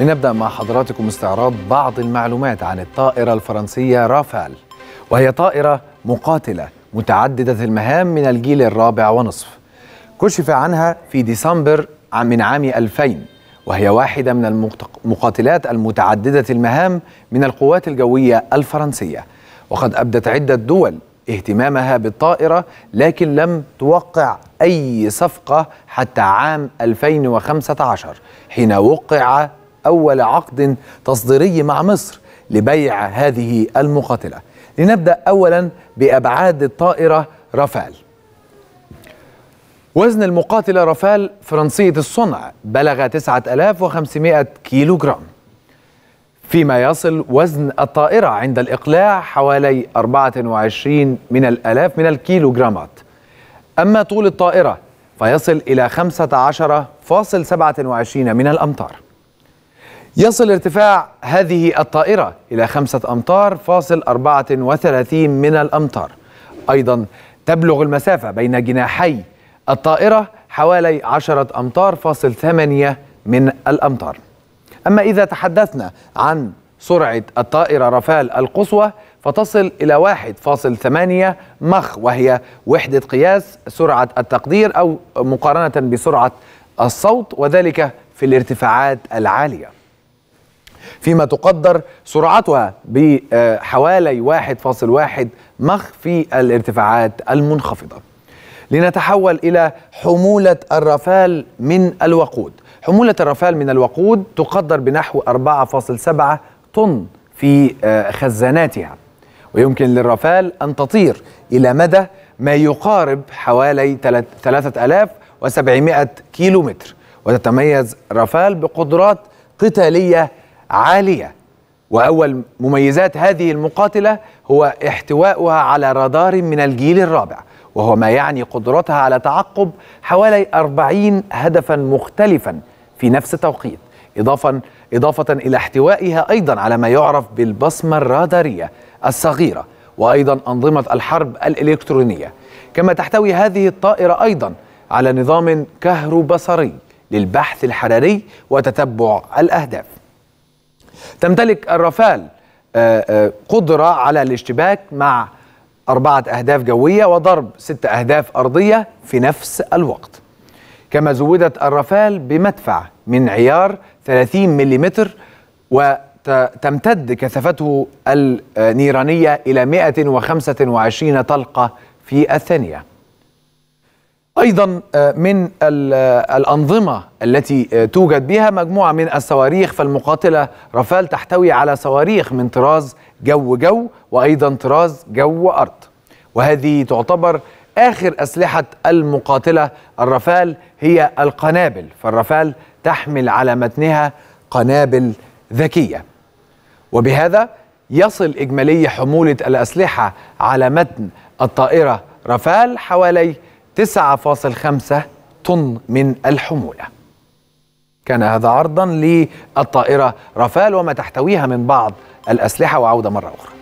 لنبدأ مع حضراتكم استعراض بعض المعلومات عن الطائرة الفرنسية رافال وهي طائرة مقاتلة متعددة المهام من الجيل الرابع ونصف كشف عنها في ديسمبر من عام 2000 وهي واحدة من المقاتلات المتعددة المهام من القوات الجوية الفرنسية وقد أبدت عدة دول اهتمامها بالطائرة لكن لم توقع أي صفقة حتى عام 2015 حين وقع أول عقد تصديري مع مصر لبيع هذه المقاتلة لنبدأ أولا بأبعاد الطائرة رافال وزن المقاتلة رافال فرنسية الصنع بلغ 9500 كيلو جرام فيما يصل وزن الطائرة عند الإقلاع حوالي 24 من الألاف من الكيلوغرامات أما طول الطائرة فيصل إلى 15.27 من الأمتار يصل ارتفاع هذه الطائرة إلى خمسة أمتار فاصل 34 من الأمتار أيضا تبلغ المسافة بين جناحي الطائرة حوالي عشرة أمتار فاصل ثمانية من الأمتار أما إذا تحدثنا عن سرعة الطائرة رافال القصوى فتصل إلى 1.8 مخ وهي وحدة قياس سرعة التقدير أو مقارنة بسرعة الصوت وذلك في الارتفاعات العالية فيما تقدر سرعتها بحوالي 1.1 مخ في الارتفاعات المنخفضة لنتحول إلى حمولة الرفال من الوقود حمولة الرفال من الوقود تقدر بنحو 4.7 طن في آه، خزاناتها ويمكن للرفال أن تطير إلى مدى ما يقارب حوالي 3700 كيلو وتتميز رفال بقدرات قتالية عالية وأول مميزات هذه المقاتلة هو احتواؤها على رادار من الجيل الرابع وهو ما يعني قدرتها على تعقب حوالي 40 هدفا مختلفا في نفس التوقيت إضافة, إضافة إلى احتوائها أيضا على ما يعرف بالبصمة الرادارية الصغيرة وأيضا أنظمة الحرب الإلكترونية كما تحتوي هذه الطائرة أيضا على نظام كهربصري للبحث الحراري وتتبع الأهداف تمتلك الرافال آه، آه، قدرة على الاشتباك مع أربعة أهداف جوية وضرب ست أهداف أرضية في نفس الوقت كما زودت الرافال بمدفع من عيار 30 ملم وتمتد كثافته النيرانية إلى 125 طلقة في الثانية ايضا آه، من آه، الانظمه التي آه، توجد بها مجموعه من الصواريخ فالمقاتله رافال تحتوي على صواريخ من طراز جو جو وايضا طراز جو ارض وهذه تعتبر اخر اسلحه المقاتله الرافال هي القنابل فالرافال تحمل على متنها قنابل ذكيه وبهذا يصل اجمالي حموله الاسلحه على متن الطائره رافال حوالي 9.5 طن من الحمولة كان هذا عرضا للطائرة رافال وما تحتويها من بعض الأسلحة وعودة مرة أخرى